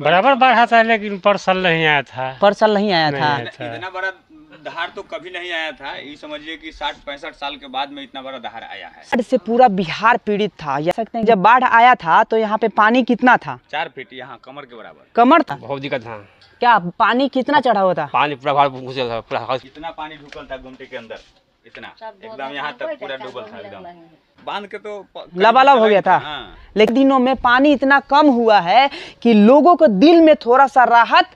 बराबर बढ़ा था लेकिन पर्सल नहीं आया था पर्सल नहीं आया था इतना बड़ा धार तो कभी नहीं आया था ये समझिए कि साठ पैंसठ साल के बाद में इतना बड़ा धार आया है बाढ़ से पूरा बिहार पीड़ित था या सकते हैं जब बाढ़ आया था तो यहाँ पे पानी कितना था चार फीट यहाँ कमर के बराबर कमर था बहुत दिक्कत था क्या पानी कितना चढ़ा हुआ था पानी पूरा घुसल था इतना पानी ढुकल था घुमटे के अंदर इतना एकदम यहाँ तक पूरा डूबल था एकदम बांध के तो लबालब हो गया था हाँ। लेकिन दिनों में पानी इतना कम हुआ है कि लोगों को दिल में थोड़ा सा राहत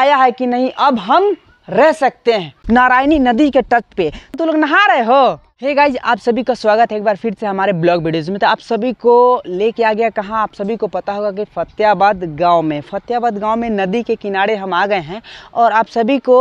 आया है कि नहीं अब हम रह सकते हैं नारायणी नदी के तट पे तो लोग नहा रहे हो हे hey गाइज आप सभी का स्वागत है एक बार फिर से हमारे ब्लॉग वीडियोज में तो आप सभी को लेके आ गया कहाँ आप सभी को पता होगा कि फतेहाबाद गांव में फतेहाबाद गांव में नदी के किनारे हम आ गए हैं और आप सभी को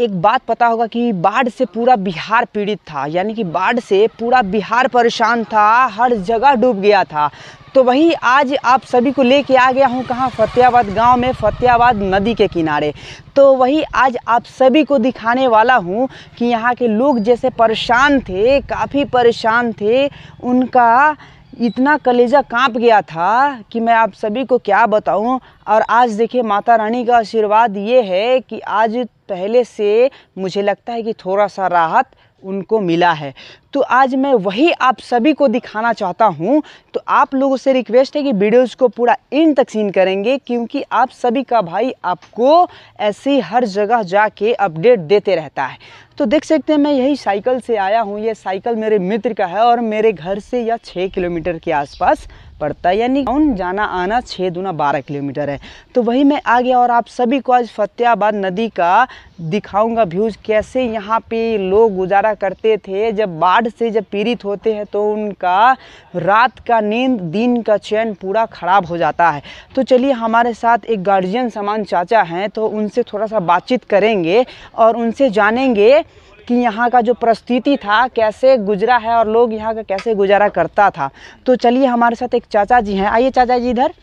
एक बात पता होगा कि बाढ़ से पूरा बिहार पीड़ित था यानी कि बाढ़ से पूरा बिहार परेशान था हर जगह डूब गया था तो वही आज आप सभी को लेके आ गया हूँ कहाँ फतेहाबाद गांव में फतेहाबाद नदी के किनारे तो वही आज आप सभी को दिखाने वाला हूँ कि यहाँ के लोग जैसे परेशान थे काफ़ी परेशान थे उनका इतना कलेजा कांप गया था कि मैं आप सभी को क्या बताऊं और आज देखिए माता रानी का आशीर्वाद ये है कि आज पहले से मुझे लगता है कि थोड़ा सा राहत उनको मिला है तो आज मैं वही आप सभी को दिखाना चाहता हूँ तो आप लोगों से रिक्वेस्ट है कि वीडियोज़ को पूरा इन तक सीन करेंगे क्योंकि आप सभी का भाई आपको ऐसी हर जगह जाके अपडेट देते रहता है तो देख सकते हैं मैं यही साइकिल से आया हूँ ये साइकिल मेरे मित्र का है और मेरे घर से या छः किलोमीटर के आसपास पड़ता है यानी कौन जाना आना छः दुना बारह किलोमीटर है तो वही मैं आ गया और आप सभी को आज फतेहाबाद नदी का दिखाऊंगा व्यूज़ कैसे यहाँ पे लोग गुजारा करते थे जब बाढ़ से जब पीड़ित होते हैं तो उनका रात का नींद दिन का चैन पूरा ख़राब हो जाता है तो चलिए हमारे साथ एक गार्जियन समान चाचा हैं तो उनसे थोड़ा सा बातचीत करेंगे और उनसे जानेंगे कि यहाँ का जो परिस्थिति था कैसे गुजरा है और लोग यहाँ का कैसे गुजारा करता था तो चलिए हमारे साथ एक चाचा जी हैं आइए चाचा जी इधर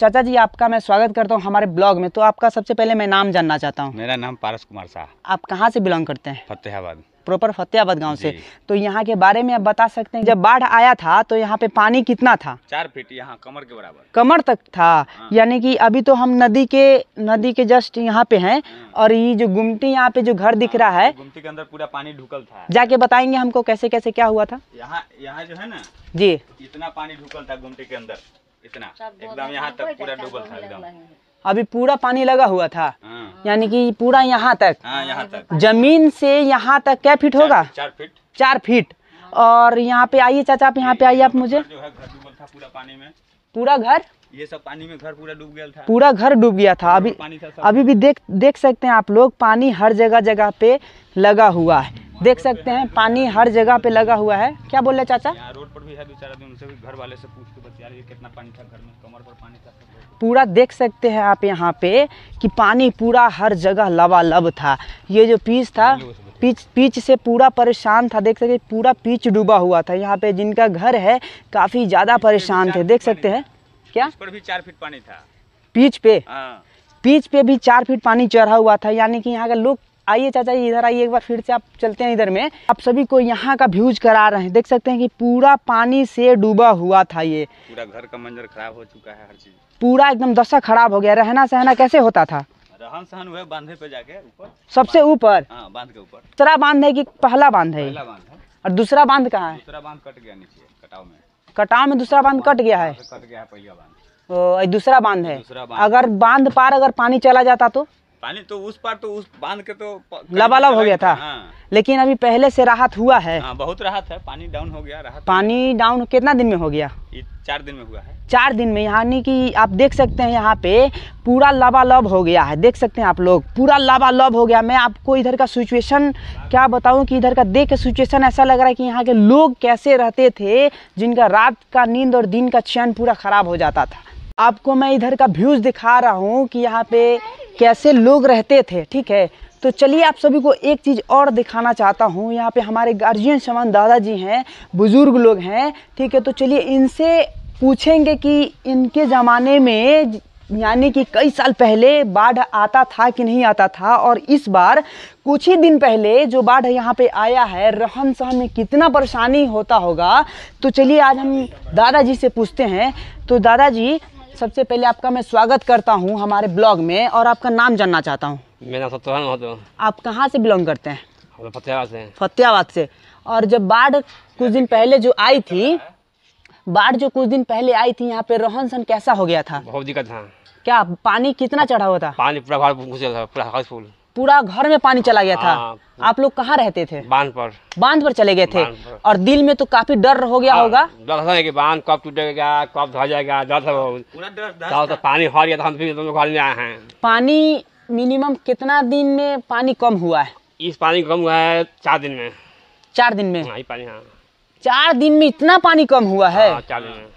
चाचा जी आपका मैं स्वागत करता हूँ हमारे ब्लॉग में तो आपका सबसे पहले मैं नाम जानना चाहता हूँ मेरा नाम पारस कुमार शाह आप कहाँ से बिलोंग करते हैं फतेहाबाद प्रॉपर फतेहाबाद गांव से तो यहाँ के बारे में आप बता सकते हैं जब बाढ़ आया था तो यहाँ पे पानी कितना था चार फीट यहाँ कमर के बराबर कमर तक था हाँ। यानी कि अभी तो हम नदी के नदी के जस्ट यहाँ पे हैं हाँ। और ये जो गुमटी यहाँ पे जो घर दिख रहा हाँ, है गुमटी के अंदर पूरा पानी ढुकल था जाके बताएंगे हमको कैसे कैसे क्या हुआ था यहाँ यहाँ जो है ना जी इतना पानी ढुकल था गुमटी के अंदर इतना अच्छा, एकदम यहाँ अच्छा, तक पूरा डूबल था एकदम अभी पूरा पानी लगा हुआ था हाँ। यानी कि पूरा यहाँ तक हाँ, यहाँ तक जमीन से यहाँ तक क्या फीट होगा चार फीट चार फीट और यहाँ पे आइए चाचा आप यहाँ पे आइए आप मुझे पूरा पानी में पूरा घर ये सब पानी में घर पूरा डूब गया था पूरा घर डूब गया था अभी अभी भी देख देख सकते हैं आप लोग पानी हर जगह जगह पे लगा हुआ है देख सकते हैं पानी हर जगह पे लगा हुआ है क्या बोल रहे चाचा रोड पर भी है दो चार आदमी उनसे भी घर वाले से पूछ के यार ये कितना पानी था घर में कमर पर पानी था पूरा देख सकते हैं आप यहाँ पे कि पानी पूरा हर जगह लबालब था ये जो पीच था पीच पीच से पूरा परेशान था देख सकते पूरा पीच डूबा हुआ था यहाँ पे जिनका घर है काफ़ी ज़्यादा परेशान थे देख सकते हैं क्या पर भी चार फीट पानी था पीच पे हाँ। पीच पे भी चार फीट पानी चढ़ा हुआ था यानी कि यहाँ का लोग आइए चाचा जी इधर आइए एक बार फिर से आप चलते हैं इधर में आप सभी को यहाँ का व्यूज करा रहे हैं देख सकते हैं कि पूरा पानी से डूबा हुआ था ये पूरा घर का मंजर खराब हो चुका है हर चीज पूरा एकदम दशा खराब हो गया रहना सहना कैसे होता था रहन सहन हुए बांधे पे जाके ऊपर सबसे ऊपर हाँ, बांध के ऊपर दूसरा बांध है की पहला बांध है और दूसरा बांध कहाँ है दूसरा बांध कट गया नीचे कटाव में कटाव में दूसरा बांध कट गया है कट गया है बांध दूसरा बांध है अगर बांध पार अगर पानी चला जाता तो पानी तो उस पार तो उस बांध के तो लबालब हो गया था हाँ। लेकिन अभी पहले से राहत हुआ है हाँ, बहुत राहत है पानी डाउन हो गया राहत पानी डाउन कितना दिन में हो गया चार दिन में हुआ है चार दिन में यानी कि आप देख सकते हैं यहाँ पे पूरा लबालब हो गया है देख सकते हैं आप लोग पूरा लबालब हो गया मैं आपको इधर का सिचुएशन क्या बताऊँ कि इधर का देख के सिचुएशन ऐसा लग रहा है कि यहाँ के लोग कैसे रहते थे जिनका रात का नींद और दिन का चैन पूरा खराब हो जाता था आपको मैं इधर का व्यूज़ दिखा रहा हूँ कि यहाँ पे कैसे लोग रहते थे ठीक है तो चलिए आप सभी को एक चीज़ और दिखाना चाहता हूँ यहाँ पे हमारे गार्जियन समान दादाजी हैं बुज़ुर्ग लोग हैं ठीक है तो चलिए इनसे पूछेंगे कि इनके ज़माने में यानी कि कई साल पहले बाढ़ आता था कि नहीं आता था और इस बार कुछ ही दिन पहले जो बाढ़ यहाँ पे आया है रहन सहन में कितना परेशानी होता होगा तो चलिए आज हम दादाजी से पूछते हैं तो दादाजी सबसे पहले आपका मैं स्वागत करता हूँ हमारे ब्लॉग में और आपका नाम जानना चाहता हूँ मेरा सत्यवान महतो आप कहाँ से बिलोंग करते हैं फतेहाबाद से फतेहाबाद से और जब बाढ़ कुछ दिन पहले जो आई थी बाढ़ जो कुछ दिन पहले आई थी यहाँ पे रोहन सहन कैसा हो गया था बहुत दिक्कत था क्या पानी कितना चढ़ा हुआ था पानी प्रभाव पूरा हाउसफुल पूरा घर में पानी चला गया था हाँ, आप लोग कहाँ रहते थे बांध पर बांध पर चले गए थे और दिल में तो काफी डर हो गया हाँ, होगा डर कि बांध कब टूटेगा कब धो जाएगा डर तो पानी हो गया था हम फिर घर में आए हैं पानी मिनिमम कितना दिन में पानी कम हुआ है इस पानी कम हुआ है चार दिन में चार दिन में हाँ, पानी चार दिन में इतना पानी कम हुआ है चार दिन में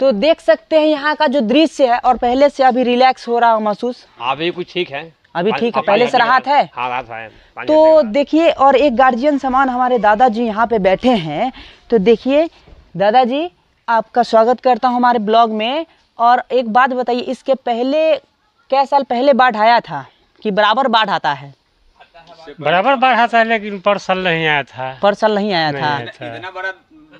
तो देख सकते हैं यहाँ का जो दृश्य है और पहले से अभी रिलैक्स हो रहा हो महसूस अभी कुछ ठीक है अभी ठीक है पहले से राहत है हाँ, तो देखिए और एक गार्जियन समान हमारे दादाजी यहाँ पे बैठे हैं तो देखिए दादाजी आपका स्वागत करता हूँ हमारे ब्लॉग में और एक बात बताइए इसके पहले कै साल पहले बाढ़ आया था कि बराबर बाढ़ आता है बराबर बाढ़ आता है लेकिन पर साल नहीं आया था पर साल नहीं आया था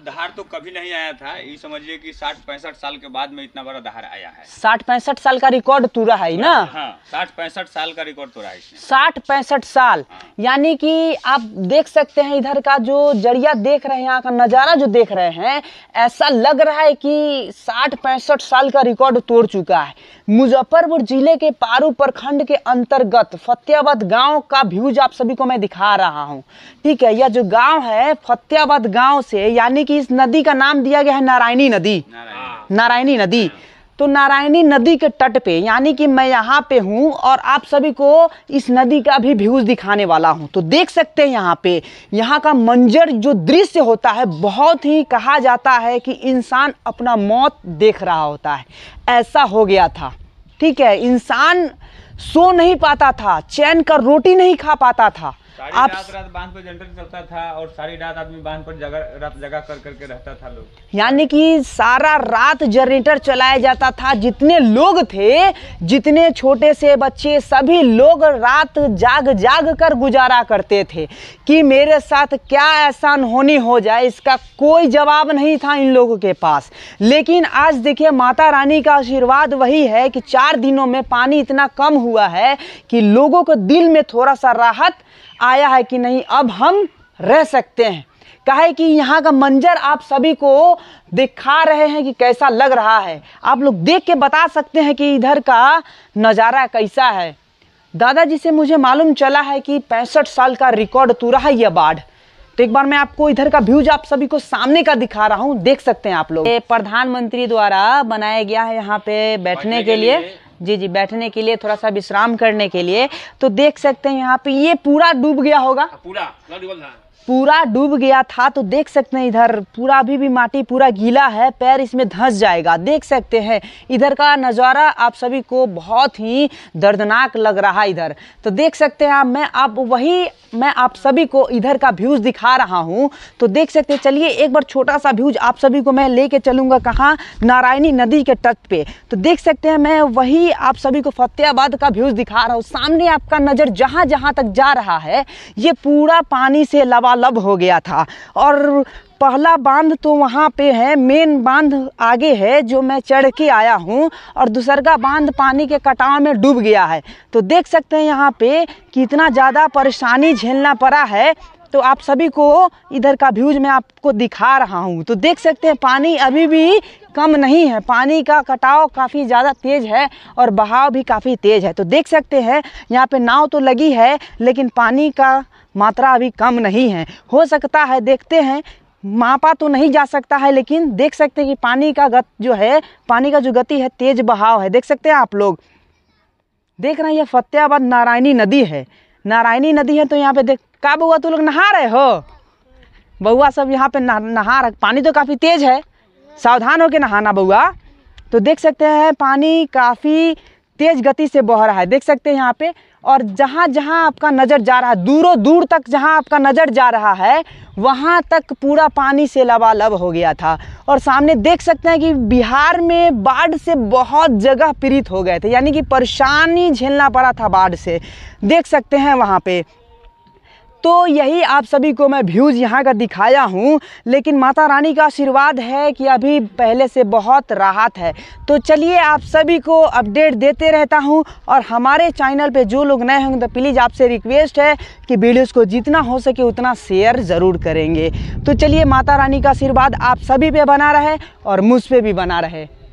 धार तो कभी नहीं आया था ये समझिए कि साठ पैंसठ साल के बाद में इतना बड़ा धार आया है साठ पैंसठ साल का रिकॉर्ड तुरा है ना हाँ, साठ पैंसठ साल का रिकॉर्ड तुरा है साठ पैंसठ साल हाँ। यानी कि आप देख सकते हैं इधर का जो जरिया देख रहे हैं यहाँ का नज़ारा जो देख रहे हैं ऐसा लग रहा है कि साठ पैंसठ साल का रिकॉर्ड तोड़ चुका है मुजफ्फरपुर जिले के पारू प्रखंड के अंतर्गत फतेहाबाद गाँव का व्यूज आप सभी को मैं दिखा रहा हूँ ठीक है यह जो गाँव है फतेहाबाद गाँव से यानी कि कि इस नदी का नाम दिया गया है नारायणी नदी नारायणी नदी तो नारायणी नदी के तट पे यानी कि मैं यहाँ पे हूँ और आप सभी को इस नदी का भी व्यूज़ दिखाने वाला हूँ तो देख सकते हैं यहाँ पे यहाँ का मंजर जो दृश्य होता है बहुत ही कहा जाता है कि इंसान अपना मौत देख रहा होता है ऐसा हो गया था ठीक है इंसान सो नहीं पाता था चैन का रोटी नहीं खा पाता था आप रात बांध पर जनरेटर चलता था और सारी रात आदमी बांध पर जगह रात जगह कर करके रहता था लोग यानी कि सारा रात जनरेटर चलाया जाता था जितने लोग थे जितने छोटे से बच्चे सभी लोग रात जाग जाग कर गुजारा करते थे कि मेरे साथ क्या एहसान होनी हो जाए इसका कोई जवाब नहीं था इन लोगों के पास लेकिन आज देखिए माता रानी का आशीर्वाद वही है कि चार दिनों में पानी इतना कम हुआ है कि लोगों के दिल में थोड़ा सा राहत आया है कि नहीं अब हम रह सकते हैं कहे कि यहाँ का मंजर आप सभी को दिखा रहे हैं कि कैसा लग रहा है आप लोग देख के बता सकते हैं कि इधर का नज़ारा कैसा है दादाजी से मुझे मालूम चला है कि पैंसठ साल का रिकॉर्ड रहा है यह बाढ़ तो एक बार मैं आपको इधर का व्यूज आप सभी को सामने का दिखा रहा हूँ देख सकते हैं आप लोग प्रधानमंत्री द्वारा बनाया गया है यहाँ पे बैठने के, के लिए, लिए जी जी बैठने के लिए थोड़ा सा विश्राम करने के लिए तो देख सकते हैं यहाँ पे ये पूरा डूब गया होगा हाँ, पूरा पूरा डूब गया था तो देख सकते हैं इधर पूरा अभी भी माटी पूरा गीला है पैर इसमें धंस जाएगा देख सकते हैं इधर का नज़ारा आप सभी को बहुत ही दर्दनाक लग रहा है इधर तो देख सकते हैं आप मैं आप वही मैं आप सभी को इधर का व्यूज़ दिखा रहा हूँ तो देख सकते हैं चलिए एक बार छोटा सा व्यूज़ आप सभी को मैं ले कर चलूँगा कहाँ नारायणी नदी के तट पर तो देख सकते हैं मैं वही आप सभी को फतेहाबाद का व्यूज़ दिखा रहा हूँ सामने आपका नज़र जहाँ जहाँ तक जा रहा है ये पूरा पानी से लबा तालाब हो गया था और पहला बांध तो वहाँ पे है मेन बांध आगे है जो मैं चढ़ के आया हूँ और दूसरगा बांध पानी के कटाव में डूब गया है तो देख सकते हैं यहाँ पे कि इतना ज़्यादा परेशानी झेलना पड़ा है तो आप सभी को इधर का व्यूज मैं आपको दिखा रहा हूँ तो देख सकते हैं पानी अभी भी कम नहीं है पानी का कटाव काफ़ी ज़्यादा तेज़ है और बहाव भी काफ़ी तेज़ है तो देख सकते हैं यहाँ पे नाव तो लगी है लेकिन पानी का मात्रा अभी कम नहीं है हो सकता है देखते हैं मापा तो नहीं जा सकता है लेकिन देख सकते हैं कि पानी का गत जो है पानी का जो गति है तेज़ बहाव है देख सकते हैं आप लोग देख रहे हैं ये फतेहाबाद नारायणी नदी है नारायणी नदी है तो यहाँ पे देख का बउआ तू लोग नहा रहे हो बउआ सब यहाँ पे नहा रहा पानी तो काफ़ी तेज़ है सावधान होकर नहाना बउआ तो देख सकते हैं पानी काफ़ी तेज़ गति से बह रहा है देख सकते हैं यहाँ पे और जहाँ जहाँ आपका नज़र जा रहा है दूरों दूर तक जहाँ आपका नज़र जा रहा है वहाँ तक पूरा पानी से लबालब हो गया था और सामने देख सकते हैं कि बिहार में बाढ़ से बहुत जगह पीड़ित हो गए थे यानी कि परेशानी झेलना पड़ा था बाढ़ से देख सकते हैं वहाँ पे तो यही आप सभी को मैं व्यूज़ यहाँ का दिखाया हूँ लेकिन माता रानी का आशीर्वाद है कि अभी पहले से बहुत राहत है तो चलिए आप सभी को अपडेट देते रहता हूँ और हमारे चैनल पे जो लोग नए होंगे तो प्लीज़ आपसे रिक्वेस्ट है कि वीडियोस को जितना हो सके उतना शेयर ज़रूर करेंगे तो चलिए माता रानी का आशीर्वाद आप सभी पे बना रहे और मुझ पर भी बना रहे